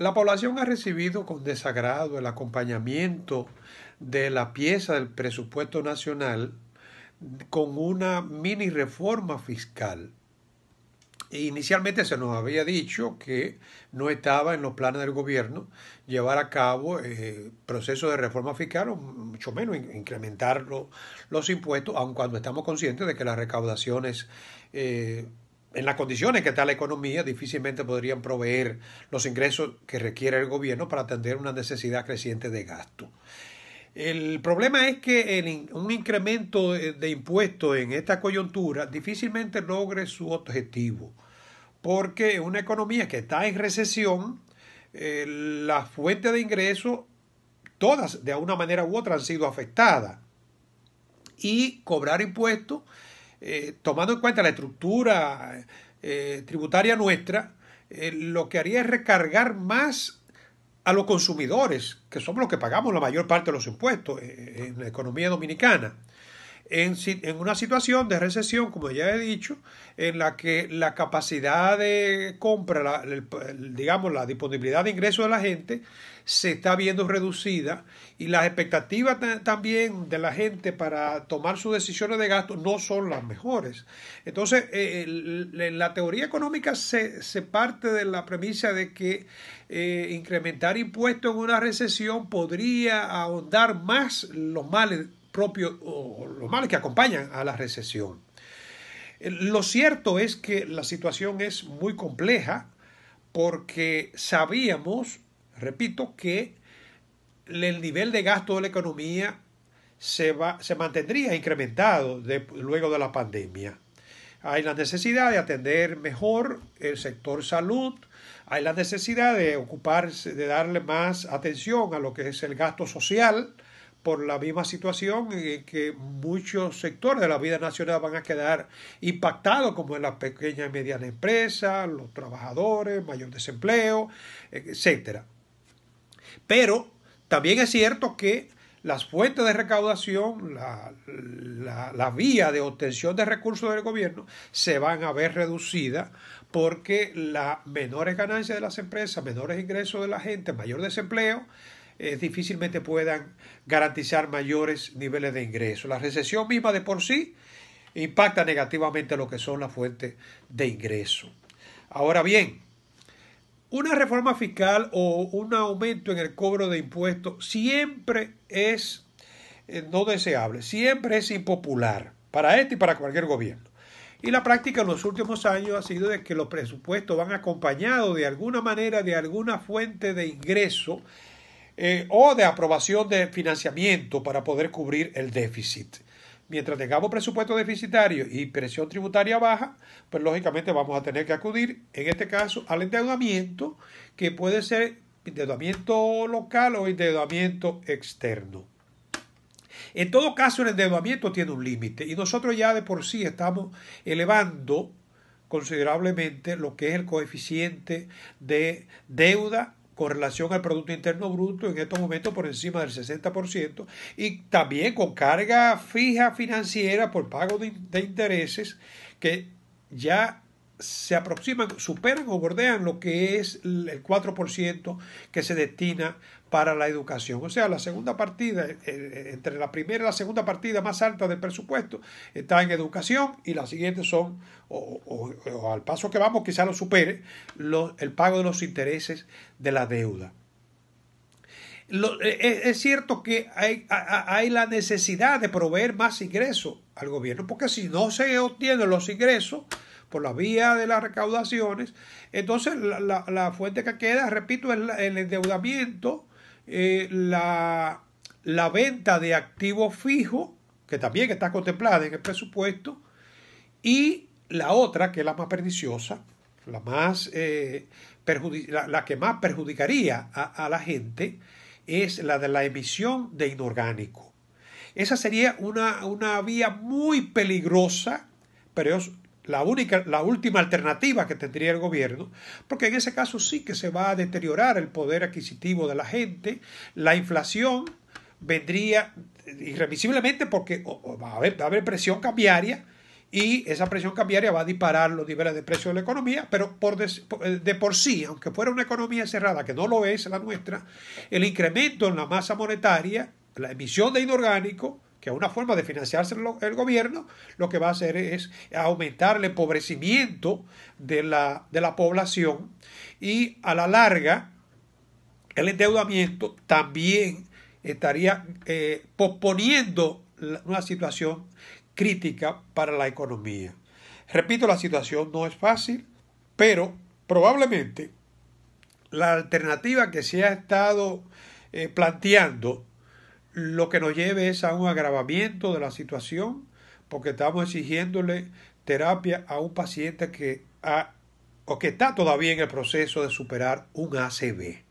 La población ha recibido con desagrado el acompañamiento de la pieza del presupuesto nacional con una mini reforma fiscal. Inicialmente se nos había dicho que no estaba en los planes del gobierno llevar a cabo eh, procesos de reforma fiscal o mucho menos incrementar los impuestos, aun cuando estamos conscientes de que las recaudaciones eh, en las condiciones que está la economía, difícilmente podrían proveer los ingresos que requiere el gobierno para atender una necesidad creciente de gasto. El problema es que un incremento eh, de impuestos en esta coyuntura difícilmente logre su objetivo, porque una economía que está en recesión, eh, las fuentes de ingresos, todas de una manera u otra han sido afectadas, y cobrar impuestos eh, tomando en cuenta la estructura eh, tributaria nuestra, eh, lo que haría es recargar más a los consumidores, que somos los que pagamos la mayor parte de los impuestos en la economía dominicana en, una situación de recesión, como ya he dicho, en la que la capacidad de compra, digamos, la disponibilidad de ingresos de la gente se está viendo reducida y las expectativas también de la gente para tomar sus decisiones de gasto no son las mejores. Entonces, eh, la teoría económica se, parte de la premisa de que eh, incrementar impuestos en una recesión podría ahondar más los males propios los males que acompañan a la recesión. Eh, lo cierto es que la situación es muy compleja porque sabíamos, repito, que el nivel de gasto de la economía se, va, se mantendría incrementado luego de la pandemia. Hay la necesidad de atender mejor el sector salud, hay la necesidad de ocuparse, de darle más atención a lo que es el gasto social, por la misma situación en que muchos sectores de la vida nacional van a quedar impactados, como en las pequeñas y medianas empresas, los trabajadores, mayor desempleo, etcétera. Pero también es cierto que las fuentes de recaudación, la, la, vía de obtención de recursos del gobierno se van a ver reducidas porque las menores ganancias de las empresas, menores ingresos de la gente, mayor desempleo, eh, difícilmente puedan garantizar mayores niveles de ingreso. La recesión misma de por sí impacta negativamente lo que son las fuentes de ingreso. Ahora bien, una reforma fiscal o un aumento en el cobro de impuestos siempre es eh, no deseable, siempre es impopular para este y para cualquier gobierno. Y la práctica en los últimos años ha sido de que los presupuestos van acompañados de alguna manera de alguna fuente de ingreso eh, o de aprobación de financiamiento para poder cubrir el déficit. Mientras tengamos presupuesto deficitario y presión tributaria baja, pues lógicamente vamos a tener que acudir, en este caso, al endeudamiento, que puede ser endeudamiento local o endeudamiento externo. En todo caso, el endeudamiento tiene un límite y nosotros ya de por sí estamos elevando considerablemente lo que es el coeficiente de deuda con relación al Producto Interno Bruto, en estos momentos por encima del 60%, y también con carga fija financiera por pago de, de intereses que ya se aproximan, superan o bordean lo que es el 4% que se destina para la educación. O sea, la segunda partida, eh, eh, entre la primera y la segunda partida más alta del presupuesto está en educación y las siguientes son, o, al paso que vamos, quizá lo supere, el pago de los intereses de la deuda. Eh, es, cierto que hay la necesidad de proveer más ingresos al gobierno, porque si no se obtienen los ingresos, por la vía de las recaudaciones. Entonces, la, fuente que queda, repito, es el endeudamiento, eh, la, venta de activos fijos, que también está contemplada en el presupuesto, y la otra, que es la más perniciosa, la, más, eh, la, que más perjudicaría a, la gente, es la de la emisión de inorgánico. Esa sería una, una vía muy peligrosa, pero es, la, única, la última alternativa que tendría el gobierno, porque en ese caso sí que se va a deteriorar el poder adquisitivo de la gente, la inflación vendría irremisiblemente porque va a haber, presión cambiaria y esa presión cambiaria va a disparar los niveles de precio de la economía, pero por eh, de, por sí, aunque fuera una economía cerrada, que no lo es la nuestra, el incremento en la masa monetaria, la emisión de inorgánico, que una forma de financiarse el gobierno, lo que va a hacer es aumentar el empobrecimiento de la, población y a la larga el endeudamiento también estaría eh, posponiendo una situación crítica para la economía. Repito, la situación no es fácil, pero probablemente la alternativa que se ha estado eh, planteando lo que nos lleve es a un agravamiento de la situación, porque estamos exigiéndole terapia a un paciente que o que está todavía en el proceso de superar un ACB.